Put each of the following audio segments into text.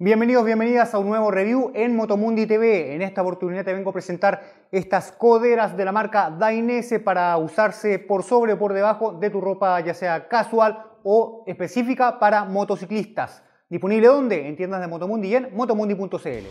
Bienvenidos, bienvenidas a un nuevo review en Motomundi TV. En esta oportunidad te vengo a presentar estas coderas de la marca Dainese para usarse por sobre o por debajo de tu ropa ya sea casual o específica para motociclistas. ¿Disponible donde? En tiendas de Motomundi y en motomundi.cl.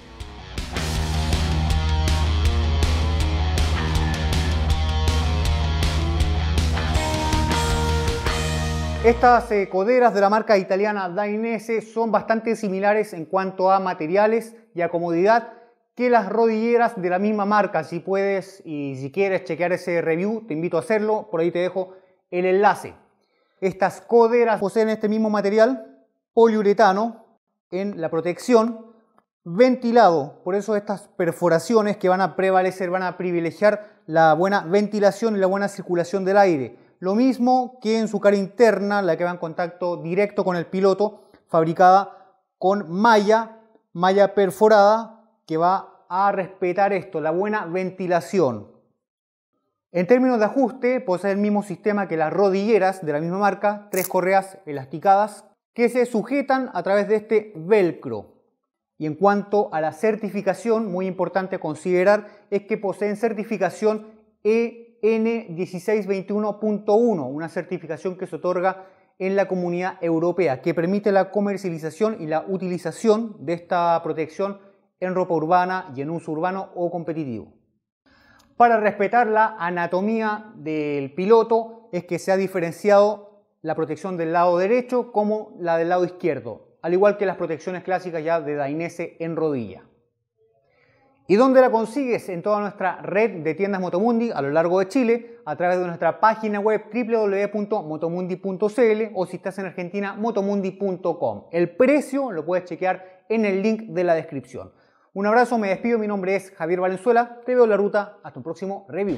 Estas eh, coderas de la marca italiana Dainese son bastante similares en cuanto a materiales y a comodidad que las rodilleras de la misma marca. Si puedes y si quieres chequear ese review, te invito a hacerlo. Por ahí te dejo el enlace. Estas coderas poseen este mismo material poliuretano en la protección ventilado. Por eso estas perforaciones que van a prevalecer, van a privilegiar la buena ventilación y la buena circulación del aire. Lo mismo que en su cara interna, la que va en contacto directo con el piloto, fabricada con malla, malla perforada, que va a respetar esto, la buena ventilación. En términos de ajuste, posee el mismo sistema que las rodilleras de la misma marca, tres correas elasticadas que se sujetan a través de este velcro. Y en cuanto a la certificación, muy importante considerar es que poseen certificación E N1621.1, una certificación que se otorga en la comunidad europea, que permite la comercialización y la utilización de esta protección en ropa urbana y en uso urbano o competitivo. Para respetar la anatomía del piloto es que se ha diferenciado la protección del lado derecho como la del lado izquierdo, al igual que las protecciones clásicas ya de Dainese en rodilla. ¿Y dónde la consigues? En toda nuestra red de tiendas Motomundi a lo largo de Chile, a través de nuestra página web www.motomundi.cl o si estás en Argentina, motomundi.com. El precio lo puedes chequear en el link de la descripción. Un abrazo, me despido, mi nombre es Javier Valenzuela, te veo en la ruta, hasta un próximo review.